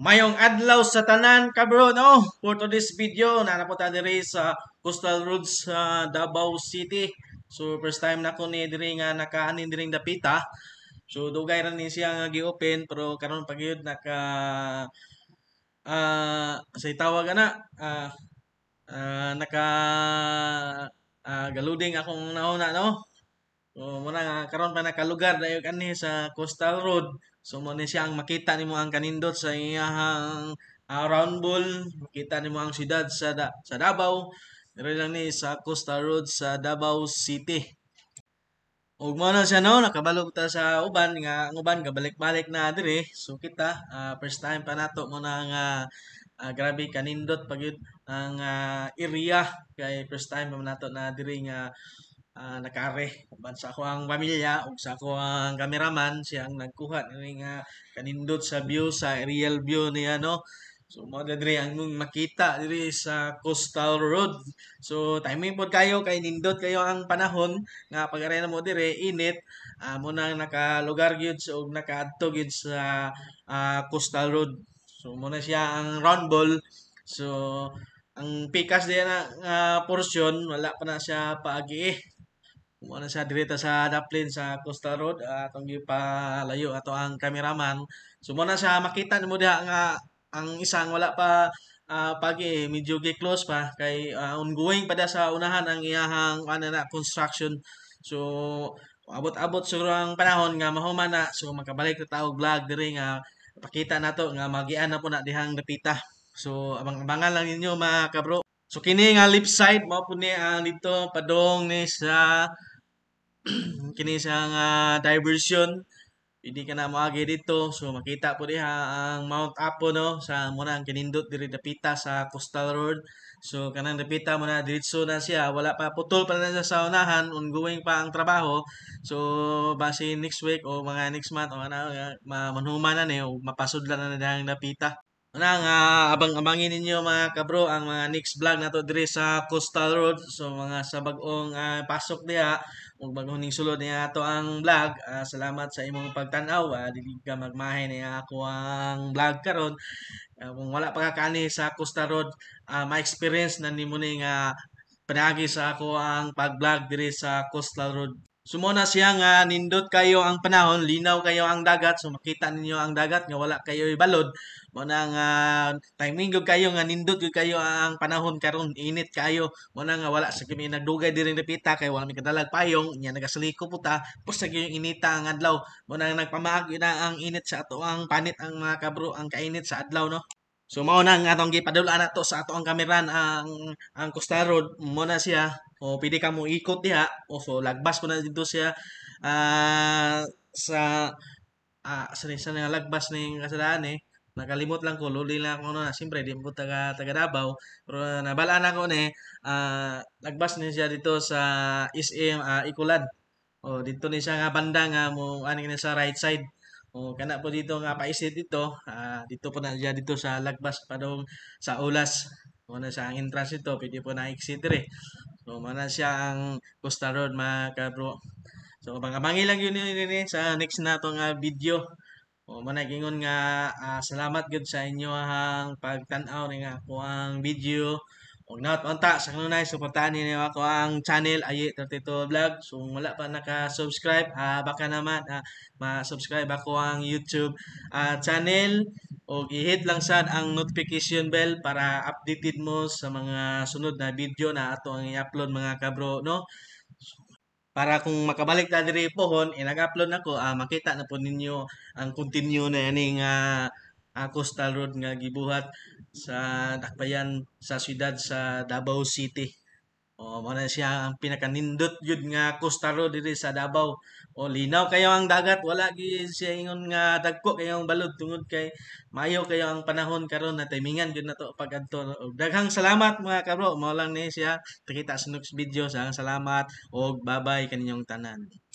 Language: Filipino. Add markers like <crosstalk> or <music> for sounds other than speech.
Mayong adlaw sa tanan ka bro no for this video na napunta diri sa Coastal Roads sa uh, Davao City. So first time na ko ni diri nga nakaanin diri dapita. So dugay ra ni siya nga gi-open pero karon pagyud naka uh, ah, say tawag ana uh, uh, naka uh, galuding akong nauna no So oh, muna nga karon pa nakalugar dayo kanin sa Coastal Road. So muna siya ang makita nimo ang kanindot sa iyang uh, ah, round ball, makita nimo ang siyudad sa da, sa Davao. Diri lang ni sa Coastal Road sa Davao City. Ug mo na siya no, nakabalog ta sa uban nga ang uban gabalik-balik na diri. So kita uh, first time pa nato mo na nga uh, grabe kanindot pagyud ang uh, area kay first time pa nato na diri nga uh, uh, nakaare bansa ko ang pamilya ug sa ko ang cameraman siyang nagkuha ning uh, kanindot sa view sa real view niya no So mo diri ang mong makita diri sa Coastal Road. So timing pod kayo kay nindot kayo ang panahon nga pag na mo diri init uh, mo nang nakalugar gyud so og nakaadto gyud sa uh, Coastal Road. So mo na siya ang round ball. So ang pikas diya na uh, portion wala pa na siya paagi Muna ano sa direta sa Daplin sa Costa Road atong ah, uh, gipalayo ato ang cameraman. So muna sa makita nimo diha nga ang isang wala pa uh, pagi eh, medyo close pa kay uh, ongoing pada sa unahan ang iyahang ano na construction. So abot-abot siguro ang panahon nga mahuman na so makabalik ta tawo vlog diri nga pakita nato nga magian na po na dihang dapita. So abang-abangan lang ninyo mga kabro. So kini nga lip side mao po ni ang dito padong ni sa <clears throat> kini siyang uh, diversion pwede ka na maagi dito so makita po diha ang Mount Apo no sa muna ang kinindot diri dapita sa Coastal Road so kanang dapita mo na diretso na siya wala pa putol pa na sa unahan ongoing pa ang trabaho so base next week o mga next month o ano manhuma na ni o mapasod lang na dahang dapita nang uh, abang-abangin ninyo mga kabro ang mga next vlog nato diri sa Coastal Road. So mga sa bag-ong uh, pasok diha, ug bago ning sulod niya to ang vlog. Uh, salamat sa imong pagtanaw. Uh, ah, dili ka magmahay niya ako ang vlog karon. Uh, kung wala pa ka kani sa Coastal Road, uh, ma-experience na nimo ning uh, sa ako ang pag-vlog diri sa Coastal Road Sumona siya nga nindot kayo ang panahon, linaw kayo ang dagat, so makita ninyo ang dagat nga wala kayo ibalod. Mo na nga uh, timing kayo nga nindot kayo ang panahon karon init kayo. Mo na nga wala sa kimi nagdugay diri repita kay wala mi kadalag payong nya nagasaliko puta pus sa yung inita ang adlaw. Mo na nagpamaag na ang init sa ato ang panit ang mga kabro ang kainit sa adlaw no. So mao na ang atong gipadula nato sa ato ang kameran ang ang Costa Road mo na siya o pwede ka mo ikot diha o so lagbas ko na dito siya uh, sa ah, sa sa nga lagbas ning kasalanan eh nakalimot lang ko luli lang ako na siyempre di ko taga taga Davao pero nabalaan ako ni uh, eh. ah, lagbas ni siya dito sa SM uh, ah, Ikulan o dito ni siya nga banda nga mo aning sa right side o oh, kana po dito nga paisit dito, uh, dito po na dyan dito sa lagbas pa padong sa ulas. O na sa angin transito, pwede po na exit dire. So mana siya ang Costa Road mga kabro. So mga mangilang yun yun eh, sa next na to ah, video. O managingon nga uh, salamat good sa inyo ang pagtanaw aw nga ako ang video. Huwag na unta sa kanunay, suportahan ninyo ako ang channel ay 32 Vlog. So wala pa naka-subscribe, ha, ah, baka naman ha, ah, ma-subscribe ako ang YouTube uh, channel. O i-hit lang sad ang notification bell para updated mo sa mga sunod na video na ato ang i-upload mga kabro, no? para kung makabalik ta diri pohon, inag-upload nako, uh, makita na po ninyo ang continue na yaning uh, ang coastal road nga gibuhat sa Dakbayan sa siyudad sa Davao City. O mo na siya ang pinakanindot gyud nga coastal road diri sa Davao. O linaw kayo ang dagat, wala gyud siya ingon nga dagko kayo ang balod tungod kay mayo kayo ang panahon karon na timingan gyud nato pagadto. Daghang salamat mga kabro, mao lang ni siya. Kita sa next video. Sang salamat og bye-bye kaninyong tanan.